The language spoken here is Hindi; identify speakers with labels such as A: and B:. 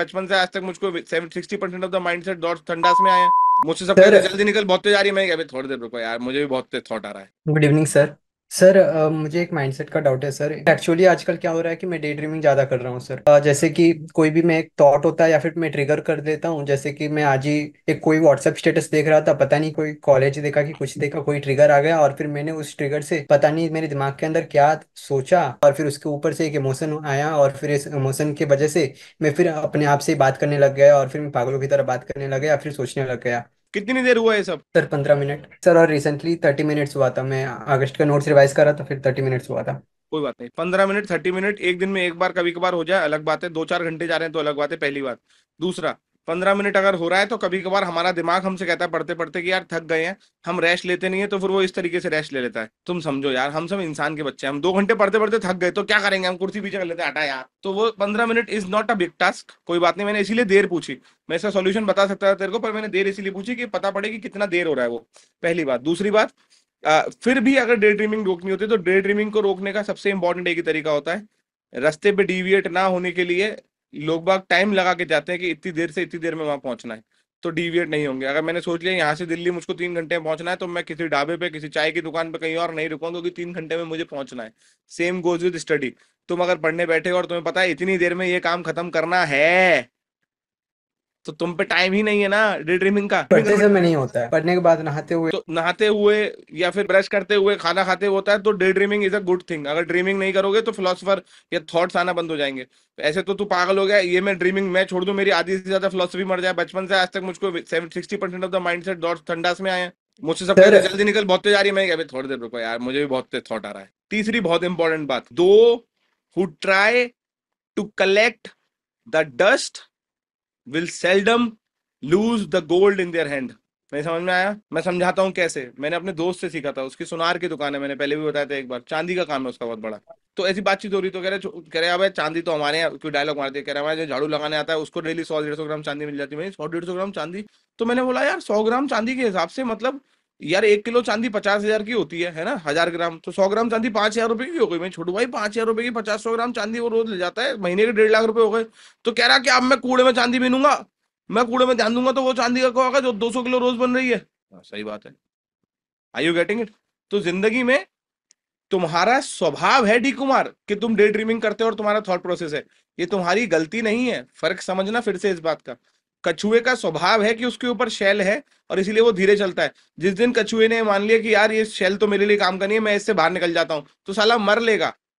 A: बचपन से आज तक मुझको percent of the mind set दौड़ ठंडास में आया मुझसे सब जल्दी निकल बहुत तेज आ रही है मैं थोड़ी देर रुको यार मुझे भी बहुत तेज थॉट आ रहा
B: है good evening sir sir uh, मुझे एक माइंडसेट का डाउट है सर एक्चुअली आजकल क्या हो रहा है कि मैं डे ड्रीमिंग ज़्यादा कर रहा हूँ सर uh, जैसे कि कोई भी मैं एक थॉट होता है या फिर मैं ट्रिगर कर देता हूँ जैसे कि मैं आज ही एक कोई व्हाट्सएप स्टेटस देख रहा था पता नहीं कोई कॉलेज देखा कि कुछ देखा कोई ट्रिगर आ गया और फिर मैंने उस ट्रिगर से पता नहीं मेरे दिमाग के अंदर क्या सोचा और फिर उसके ऊपर से एक इमोशन आया और फिर इस इमोशन की वजह से मैं फिर अपने आप से बात करने लग गया और फिर मैं पागलों की तरह बात करने लग गया फिर सोचने लग गया कितनी देर हुआ है सब सर पंद्रह मिनट सर और रिसेंटली थर्टी मिनट्स हुआ था मैं अगस्त का नोट्स रिवाइज करा था तो फिर थर्टी मिनट्स हुआ था
A: कोई बात नहीं पंद्रह मिनट थर्टी मिनट एक दिन में एक बार कभी कभार हो जाए अलग बात है दो चार घंटे जा रहे हैं तो अलग बात है पहली बात दूसरा पंद्रह मिनट अगर हो रहा है तो कभी कभार हमारा दिमाग हमसे कहता है पढ़ते पढ़ते कि यार थक गए हैं हम रेस्ट लेते नहीं है तो फिर वो इस तरीके से रेस्ट ले लेता है तुम समझो यार हम सब इंसान के बच्चे हैं हम दो घंटे पढ़ते पढ़ते थक गए तो क्या करेंगे हम कुर्सी पीछे कर लेते हैं हटा यार तो वो पंद्रह minute is not a big task कोई बात नहीं मैंने इसीलिए देर पूछी मैं इसका सोल्यूशन बता सकता था तेरे को पर मैंने देर इसीलिए पूछी कि पता पड़े कि कितना देर हो रहा है वो पहली बात दूसरी बात फिर भी अगर डे ड्रीमिंग रोकनी होती है तो डे ड्रीमिंग को रोकने का सबसे इंपॉर्टेंट एक ही तरीका होता है रस्ते पे डिविएट ना होने के लिए लोग बाग टाइम लगा के जाते हैं कि इतनी देर से इतनी देर में वहां पहुंचना है तो डिविएट नहीं होंगे अगर मैंने सोच लिया यहाँ से दिल्ली मुझको तीन घंटे में पहुंचना है तो मैं किसी ढाबे पे किसी चाय की दुकान पे कहीं और नहीं रुकूंगा क्योंकि तीन घंटे में मुझे पहुंचना है सेम गोज विद स्टडी तुम अगर पढ़ने बैठे हो और तुम्हें पता है इतनी देर में ये काम खत्म करना है तो तुम पे टाइम ही नहीं है ना डे ड्रीमिंग का पढ़ते समय
B: नहीं होता है पढ़ने के बाद नहाते हुए तो
A: नहाते हुए या फिर ब्रश करते हुए खाना खाते हुए होता है तो day dreaming is a good thing अगर ड्रीमिंग नहीं करोगे तो फिलोसफर या थॉट्स आना बंद हो जाएंगे ऐसे तो तू पागल हो गया ये मैं ड्रीमिंग मैं छोड़ दू मेरी आधी से ज्यादा फिलोसफी मर जाए बचपन से आज तक मुझको sixty percent of the mind set dot ठंडास में आए मुझसे सब जल्दी निकल बहुत तेज आ रही है मैं थोड़ी देर रुको यार मुझे भी बहुत तेज थॉट आ रहा है तीसरी बहुत इंपॉर्टेंट बात दो who try to collect the dust will seldom lose the gold in their hand नहीं समझ में आया मैं समझाता हूँ कैसे मैंने अपने दोस्त से सीखा था उसकी सुनार की दुकान है मैंने पहले भी बताया था एक बार चांदी का काम है उसका बहुत बड़ा तो ऐसी बातचीत हो रही तो कह रहे कह रहे अब चांदी तो हमारे यहाँ क्यों डायलॉग मारती है कह रहे हमारे जो झाड़ू लगाने आता है उसको डेली सौ डेढ़ सौ ग्राम चांदी मिल जाती है सौ डेढ़ सौ ग्राम चांदी तो मैंने बोला यार सौ ग्राम चांदी के हिसाब से मतलब यार एक किलो चांदी पचास हजार की होती है है ना हजार ग्राम तो सौ ग्राम चांदी पांच हजार रुपए की हो गई मैं छोटू भाई पांच हजार रुपए की पचास सौ ग्राम चांदी वो रोज ले जाता है महीने के डेढ़ लाख रुपए हो गए तो कह रहा कि अब मैं कूड़े में चांदी बीनूंगा मैं कूड़े में ध्यान दूंगा तो वो चांदी का होगा जो दो सौ किलो रोज बन रही है आ, हाँ, सही बात है आई यू गेटिंग इट तो जिंदगी में तुम्हारा स्वभाव है डी कुमार कि तुम डे ड्रीमिंग करते हो और तुम्हारा थॉट प्रोसेस है ये तुम्हारी गलती नहीं है फर्क समझना फिर से इस बात का कछुए का स्वभाव है कि उसके ऊपर शेल है और इसीलिए वो धीरे चलता है जिस दिन कछुए ने मान लिया कि यार ये शेल तो मेरे लिए काम करनी है मैं इससे बाहर निकल जाता हूँ तो साला मर लेगा